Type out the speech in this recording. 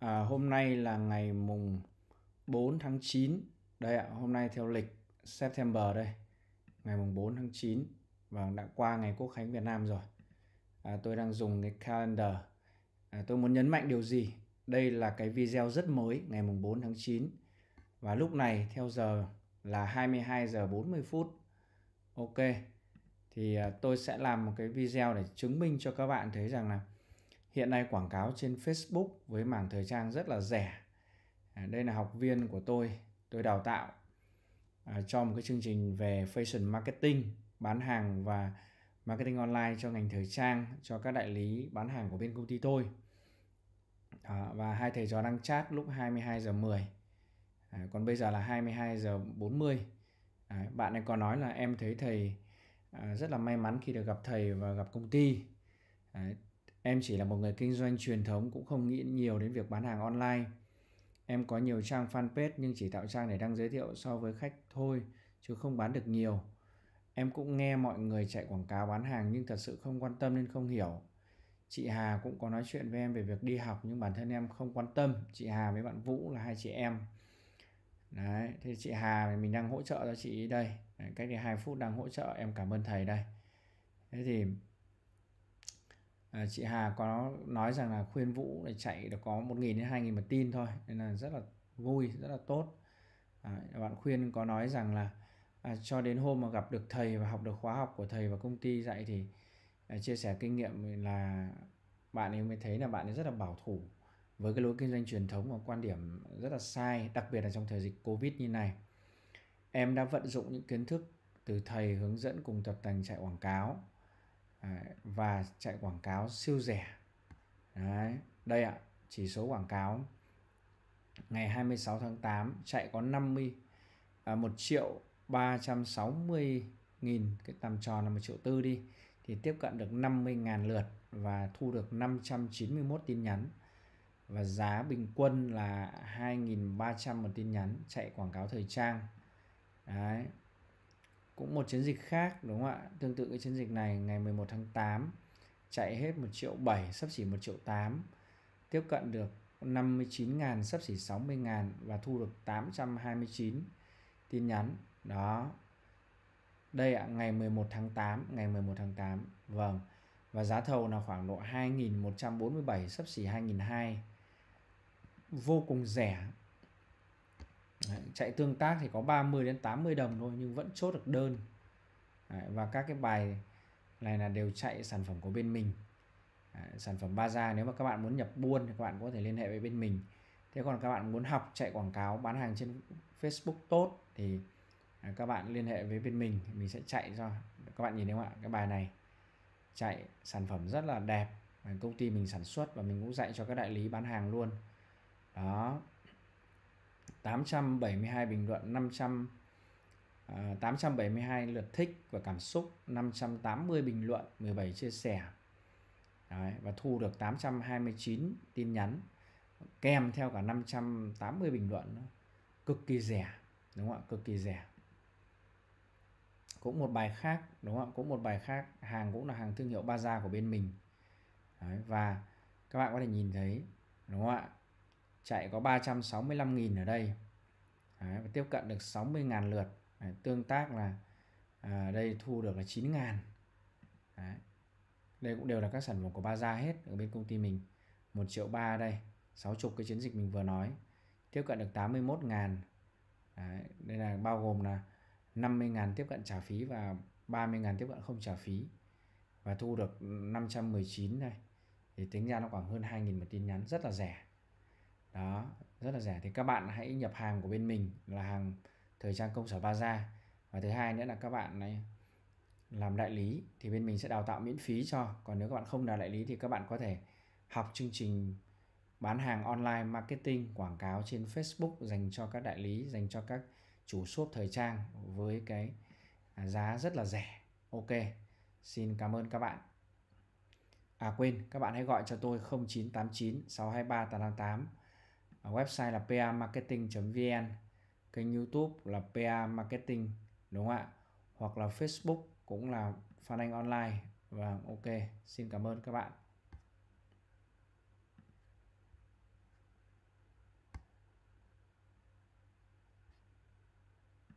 à, hôm nay là ngày mùng 4 tháng 9 đây ạ hôm nay theo lịch September đây ngày mùng 4 tháng 9 và vâng, đã qua ngày Quốc khánh Việt Nam rồi à, tôi đang dùng cái calendar à, tôi muốn nhấn mạnh điều gì đây là cái video rất mới ngày mùng 4 tháng 9 và lúc này theo giờ là 22 giờ 40 phút ok thì à, tôi sẽ làm một cái video để chứng minh cho các bạn thấy rằng là Hiện nay quảng cáo trên Facebook với mảng thời trang rất là rẻ. À, đây là học viên của tôi, tôi đào tạo à, cho một cái chương trình về fashion marketing, bán hàng và marketing online cho ngành thời trang cho các đại lý bán hàng của bên công ty tôi. À, và hai thầy trò đang chat lúc 22 giờ 10. còn bây giờ là 22 giờ 40. bạn ấy có nói là em thấy thầy rất là may mắn khi được gặp thầy và gặp công ty. Em chỉ là một người kinh doanh truyền thống cũng không nghĩ nhiều đến việc bán hàng online. Em có nhiều trang fanpage nhưng chỉ tạo trang để đăng giới thiệu so với khách thôi chứ không bán được nhiều. Em cũng nghe mọi người chạy quảng cáo bán hàng nhưng thật sự không quan tâm nên không hiểu. Chị Hà cũng có nói chuyện với em về việc đi học nhưng bản thân em không quan tâm. Chị Hà với bạn Vũ là hai chị em. Đấy, thì chị Hà mình đang hỗ trợ cho chị đây. Đấy, cách đây 2 phút đang hỗ trợ em cảm ơn thầy đây. Thế thì Ờ, chị Hà có nói rằng là khuyên Vũ để chạy được có 1.000 đến 2.000 một tin thôi nên là rất là vui rất là tốt à, bạn khuyên có nói rằng là à, cho đến hôm mà gặp được thầy và học được khóa học của thầy và công ty dạy thì à, chia sẻ kinh nghiệm là bạn ấy mới thấy là bạn ấy rất là bảo thủ với cái lối kinh doanh truyền thống và quan điểm rất là sai đặc biệt là trong thời dịch covid như này em đã vận dụng những kiến thức từ thầy hướng dẫn cùng tập tành chạy quảng cáo Đấy, và chạy quảng cáo siêu rẻ Đấy, đây ạ chỉ số quảng cáo ngày 26 tháng 8 chạy có 50 à, 1 triệu 360 nghìn cái tầm tròn là 1 triệu tư đi thì tiếp cận được 50.000 lượt và thu được 591 tin nhắn và giá bình quân là 2.300 một tin nhắn chạy quảng cáo thời trang Đấy, cũng một chiến dịch khác đúng không ạ tương tự cái chiến dịch này ngày 11 tháng 8 chạy hết 1 triệu 7 sắp xỉ 1 triệu 8 tiếp cận được 59.000 sắp xỉ 60.000 và thu được 829 tin nhắn đó đây ạ ngày 11 tháng 8 ngày 11 tháng 8 vâng và giá thầu là khoảng độ 2.147 sắp xỉ 2.200 vô cùng rẻ chạy tương tác thì có 30 đến 80 đồng thôi nhưng vẫn chốt được đơn Đấy, và các cái bài này là đều chạy sản phẩm của bên mình Đấy, sản phẩm Baza nếu mà các bạn muốn nhập buôn thì các bạn có thể liên hệ với bên mình thế còn các bạn muốn học chạy quảng cáo bán hàng trên Facebook tốt thì à, các bạn liên hệ với bên mình mình sẽ chạy cho các bạn nhìn thấy không ạ cái bài này chạy sản phẩm rất là đẹp công ty mình sản xuất và mình cũng dạy cho các đại lý bán hàng luôn đó 872 bình luận 500 à, 872 lượt thích và cảm xúc 580 bình luận 17 chia sẻ Đấy, và thu được 829 tin nhắn kèm theo cả 580 bình luận cực kỳ rẻ đúng không ạ cực kỳ rẻ cũng một bài khác đúng không ạ cũng một bài khác hàng cũng là hàng thương hiệu Baza của bên mình Đấy, và các bạn có thể nhìn thấy đúng không ạ chạy có 365.000 ở đây Đấy, và tiếp cận được 60.000 lượt Đấy, tương tác là à, đây thu được là 9.000 Đấy. đây cũng đều là các sản phẩm của Baza hết ở bên công ty mình 1 triệu ba đây 60 cái chiến dịch mình vừa nói tiếp cận được 81.000 Đấy, đây là bao gồm là 50.000 tiếp cận trả phí và 30.000 tiếp cận không trả phí và thu được 519 này thì tính ra nó khoảng hơn 2.000 một tin nhắn rất là rẻ đó rất là rẻ thì các bạn hãy nhập hàng của bên mình là hàng thời trang công sở Baza và thứ hai nữa là các bạn này làm đại lý thì bên mình sẽ đào tạo miễn phí cho còn nếu các bạn không là đại lý thì các bạn có thể học chương trình bán hàng online marketing quảng cáo trên Facebook dành cho các đại lý dành cho các chủ shop thời trang với cái à, giá rất là rẻ ok xin cảm ơn các bạn à quên các bạn hãy gọi cho tôi 0989 623 888 website là pa marketing vn kênh youtube là pa marketing đúng không ạ hoặc là facebook cũng là phan anh online và vâng, ok xin cảm ơn các bạn